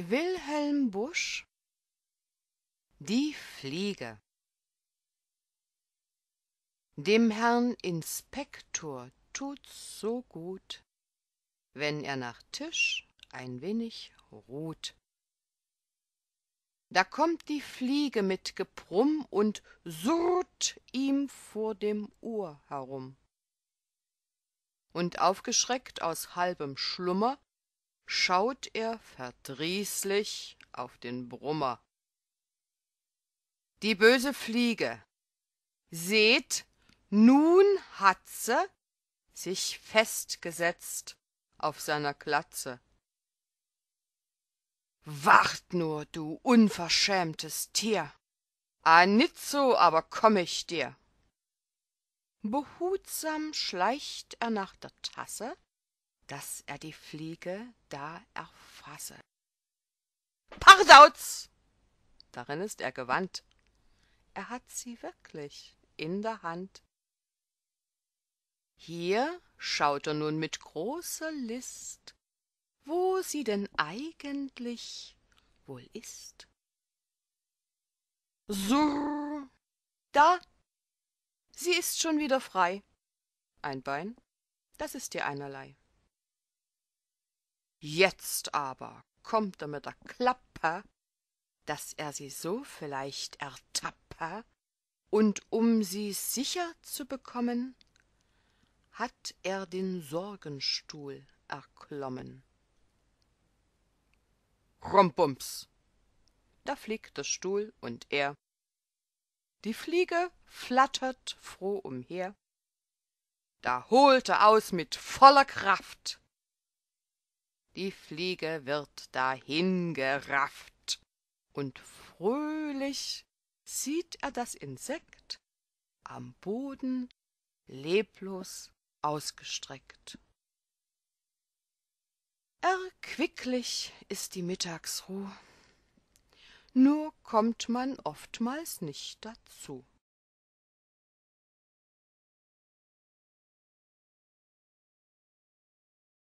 Wilhelm Busch Die Fliege Dem Herrn Inspektor tut's so gut, wenn er nach Tisch ein wenig ruht. Da kommt die Fliege mit Geprumm und surrt ihm vor dem Ohr herum. Und aufgeschreckt aus halbem Schlummer schaut er verdrießlich auf den Brummer. Die böse Fliege. Seht, nun hat sie sich festgesetzt auf seiner Glatze. Wart nur, du unverschämtes Tier! Anitzo aber komm ich dir! Behutsam schleicht er nach der Tasse dass er die Fliege da erfasse. Pardauz! Darin ist er gewandt. Er hat sie wirklich in der Hand. Hier schaut er nun mit großer List, wo sie denn eigentlich wohl ist. Surr! Da! Sie ist schon wieder frei. Ein Bein, das ist dir einerlei jetzt aber kommt er mit der klappe daß er sie so vielleicht ertappe und um sie sicher zu bekommen hat er den sorgenstuhl erklommen rumbums da fliegt der stuhl und er die fliege flattert froh umher da holt er aus mit voller kraft die Fliege wird dahin gerafft. Und fröhlich sieht er das Insekt am Boden leblos ausgestreckt. Erquicklich ist die Mittagsruh, nur kommt man oftmals nicht dazu.